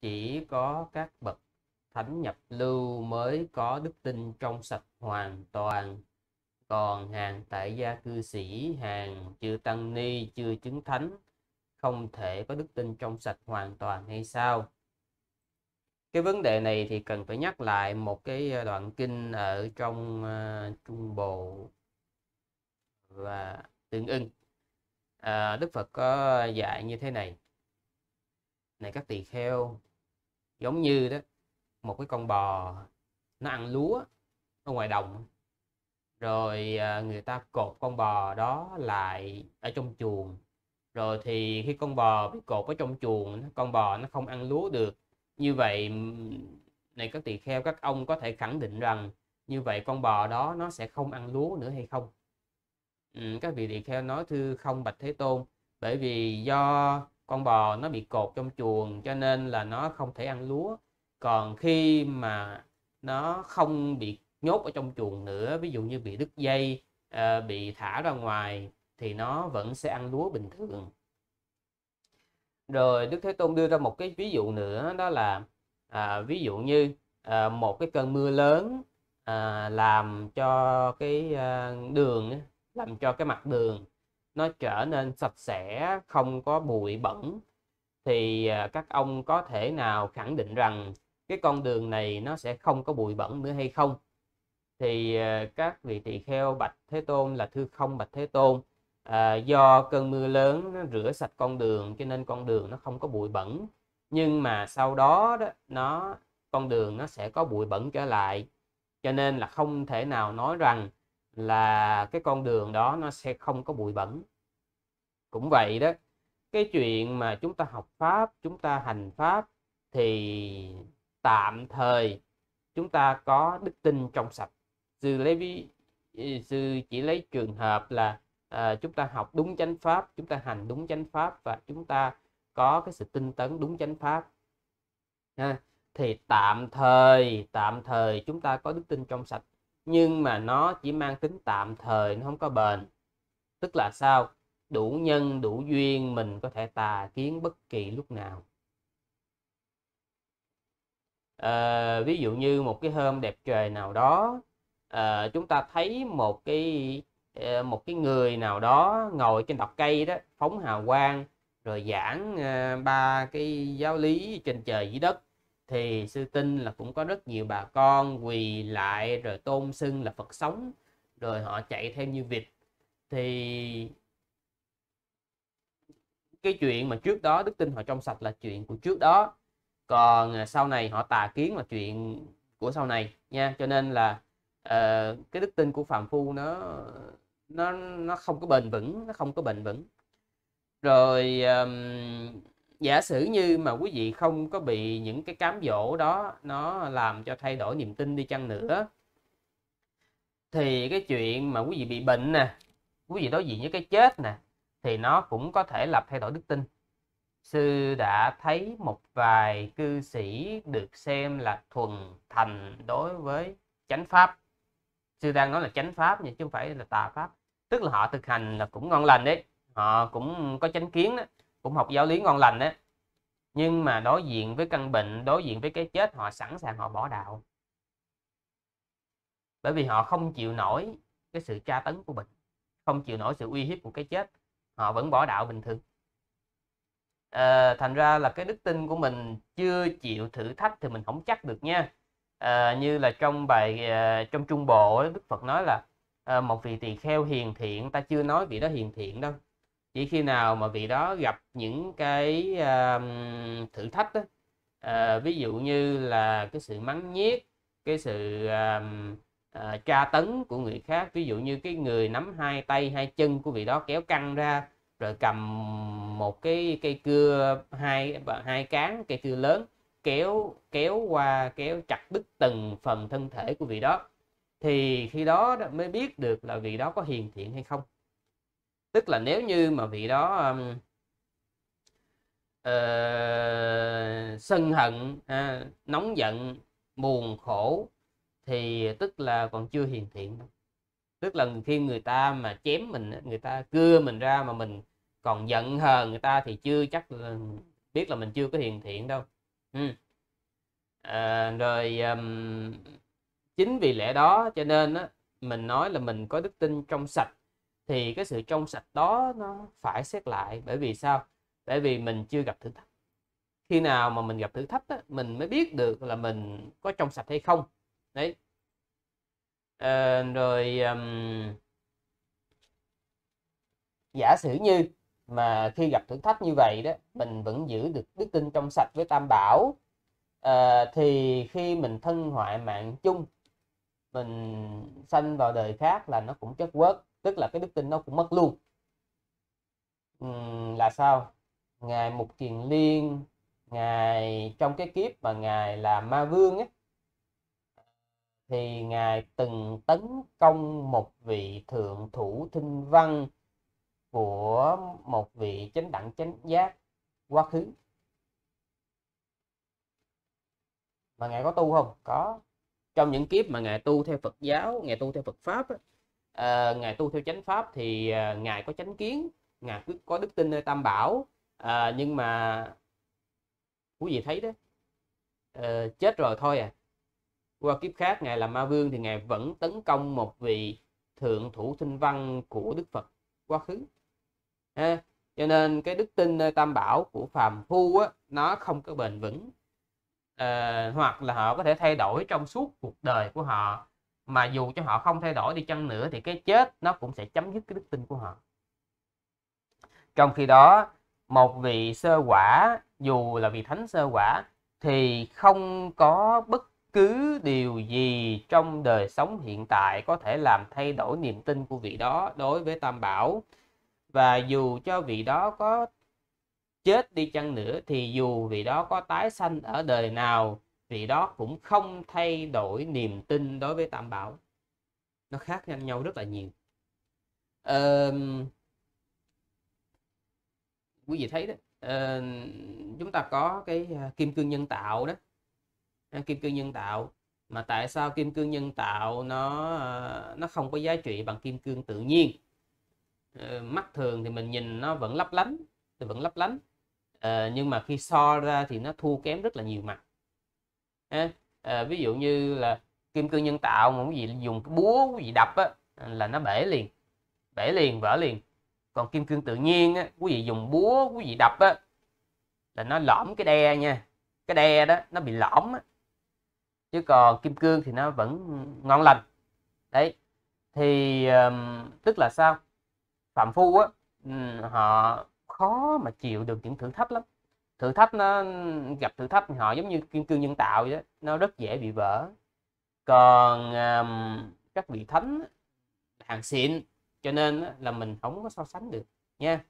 chỉ có các bậc thánh nhập lưu mới có đức tin trong sạch hoàn toàn còn hàng tại gia cư sĩ hàng chưa tăng ni chưa chứng thánh không thể có đức tin trong sạch hoàn toàn hay sao cái vấn đề này thì cần phải nhắc lại một cái ờ, đoạn kinh ở trong uh, trung bộ và tương ưng à, đức phật có dạy như thế này này các tỳ kheo giống như đó một cái con bò nó ăn lúa ở ngoài đồng rồi à, người ta cột con bò đó lại ở trong chuồng rồi thì khi con bò bị cột ở trong chuồng con bò nó không ăn lúa được như vậy này các tỳ kheo các ông có thể khẳng định rằng như vậy con bò đó nó sẽ không ăn lúa nữa hay không ừ, các vị tỳ kheo nói thưa không bạch thế tôn bởi vì do con bò nó bị cột trong chuồng cho nên là nó không thể ăn lúa còn khi mà nó không bị nhốt ở trong chuồng nữa ví dụ như bị đứt dây ờ, bị thả ra ngoài thì nó vẫn sẽ ăn lúa bình thường rồi đức thế tôn đưa ra một cái ví dụ nữa đó là à, ví dụ như à, một cái cơn mưa lớn à, làm cho cái ờ, đường làm cho cái mặt đường nó trở nên sạch sẽ không có bụi bẩn thì à, các ông có thể nào khẳng định rằng cái con đường này nó sẽ không có bụi bẩn nữa hay không thì à, các vị tỳ kheo bạch thế tôn là thư không bạch thế tôn à, do cơn mưa lớn nó rửa sạch con đường cho nên con đường nó không có bụi bẩn nhưng mà sau đó, đó nó con đường nó sẽ có bụi bẩn trở lại cho nên là không thể nào nói rằng là cái con đường đó nó sẽ không có bụi bẩn cũng vậy đó cái chuyện mà chúng ta học pháp chúng ta hành pháp thì tạm thời chúng ta có đức tin trong sạch sư lấy sư ừ, chỉ lấy trường hợp là à, chúng ta học đúng chánh pháp chúng ta hành đúng chánh pháp và chúng ta có cái sự tinh tấn đúng chánh pháp ha. thì tạm thời tạm thời chúng ta có đức tin trong sạch nhưng mà nó chỉ mang tính tạm thời nó không có bền tức là sao đủ nhân đủ duyên mình có thể tà kiến bất kỳ lúc nào à, ví dụ như một cái hôm đẹp trời nào đó à, chúng ta thấy một cái ờ, một cái người nào đó ngồi trên đọc cây đó phóng hào quang rồi giảng ba cái giáo lý trên trời dưới đất thì sư tin là cũng có rất nhiều bà con quỳ lại rồi tôn xưng là Phật sống rồi họ chạy theo như vịt thì cái chuyện mà trước đó đức tin họ trong sạch là chuyện của trước đó còn à, sau này họ tà kiến là chuyện của sau này nha cho nên là uh, cái đức tin của phàm phu nó nó nó không có bền vững nó không có bền vững rồi um, giả sử như mà quý vị không có bị những cái cám dỗ đó nó làm cho thay đổi niềm tin đi chăng nữa thì cái chuyện mà quý vị bị bệnh nè quý vị đối diện với cái chết nè thì nó cũng có thể lập thay đổi đức tin sư đã thấy một vài cư sĩ được xem là thuần thành đối với chánh pháp sư đang nói là chánh pháp nhưng chứ không phải là tà pháp tức là họ thực hành là cũng ngon lành đấy họ cũng có chánh kiến đó cũng học giáo lý ngon lành đấy nhưng mà đối diện với căn bệnh đối diện với cái chết họ sẵn sàng họ bỏ đạo bởi vì họ không chịu nổi cái sự tra tấn của bệnh không chịu nổi sự uy hiếp của cái chết họ vẫn bỏ đạo bình thường à, thành ra là cái đức tin của mình chưa chịu thử thách thì mình không chắc được nha à, như là trong bài à, trong trung bộ đức phật nói là à, một vị tỳ kheo hiền thiện ta chưa nói vị đó hiền thiện đâu chỉ khi nào mà vị đó gặp những cái uh, thử thách đó, uh, ờ, ví dụ như là cái sự mắng nhiếc cái sự uh, uh, tra tấn của người khác ví dụ như cái người nắm hai tay hai chân của vị đó kéo căng ra rồi cầm một cái cây cưa hai ờ, hai cán cây cưa lớn kéo kéo qua kéo chặt đứt từng phần thân thể của vị đó thì khi đó mới biết được là vị đó có hiền thiện hay không tức là nếu như mà vị đó um, uh, sân hận uh, nóng giận buồn khổ thì tức là còn chưa hiền thiện tức là khi người ta mà chém mình người ta cưa mình ra mà mình còn giận hờn người ta thì chưa chắc là biết là mình chưa có hiền thiện đâu ừ. à, rồi um, chính vì lẽ đó cho nên á, mình nói là mình có đức tin trong sạch thì cái sự trong sạch đó nó phải xét lại bởi vì sao bởi vì mình chưa gặp thử thách khi nào mà mình gặp thử thách á, mình mới biết được là mình có trong sạch hay không đấy à, rồi um, giả sử như mà khi gặp thử thách như vậy đó mình vẫn giữ được đức tin trong sạch với tam bảo à, thì khi mình thân hoại mạng chung mình sanh vào đời khác là nó cũng chất quất tức là cái đức tin nó cũng mất luôn uhm, là sao ngài mục kiền liên ngài trong cái kiếp mà ngài là ma vương ấy, thì ngài từng tấn công một vị thượng thủ thinh văn của một vị chánh đẳng chánh giác quá khứ mà ngài có tu không có trong những kiếp mà ngài tu theo Phật giáo ngài tu theo Phật pháp á, ờ, ngài tu theo chánh pháp thì à, ngài có chánh kiến ngài có đức tin nơi tam bảo à, nhưng mà quý vị thấy đó à, chết rồi thôi à qua kiếp khác ngài là ma vương thì ngài vẫn tấn công một vị thượng thủ thinh văn của đức phật quá khứ ha cho nên cái đức tin nơi tam bảo của phàm phu á, nó không có bền vững Ờ, hoặc là họ có thể thay đổi trong suốt cuộc đời của họ mà dù cho họ không thay đổi đi chăng nữa thì cái chết nó cũng sẽ chấm dứt cái đức tin của họ trong khi đó một vị sơ quả dù là vị thánh sơ quả thì không có bất cứ điều gì trong đời sống hiện tại có thể làm thay đổi niềm tin của vị đó đối với tam bảo và dù cho vị đó có chết đi chăng nữa thì dù vị đó có tái sanh ở đời nào vị đó cũng không thay đổi niềm tin đối với tam bảo nó khác nhau rất là nhiều ờ, quý vị thấy đó ờ, chúng ta có cái à, kim cương nhân tạo đó à, kim cương nhân tạo mà tại sao kim cương nhân tạo nó à, nó không có giá trị bằng kim cương tự nhiên ờ, mắt thường thì mình nhìn nó vẫn lấp lánh thì vẫn lấp lánh Ờ, nhưng mà khi so ra thì nó thua kém rất là nhiều mặt à, à, ví dụ như là kim cương nhân tạo mà quý vị dùng cái búa quý vị đập á, ờ, là nó bể liền bể liền vỡ liền còn kim cương tự nhiên á, quý vị dùng búa quý vị đập á, là nó lõm cái đe nha cái đe đó nó bị lõm á. chứ còn kim cương thì nó vẫn ngon lành đấy thì um, tức là sao phạm phu á họ khó mà chịu được những thử thách lắm thử thách nó gặp thử thách họ giống như kim cương nhân tạo vậy đó nó rất dễ bị vỡ còn um, các vị thánh hàng xịn cho nên là mình không có so sánh được nha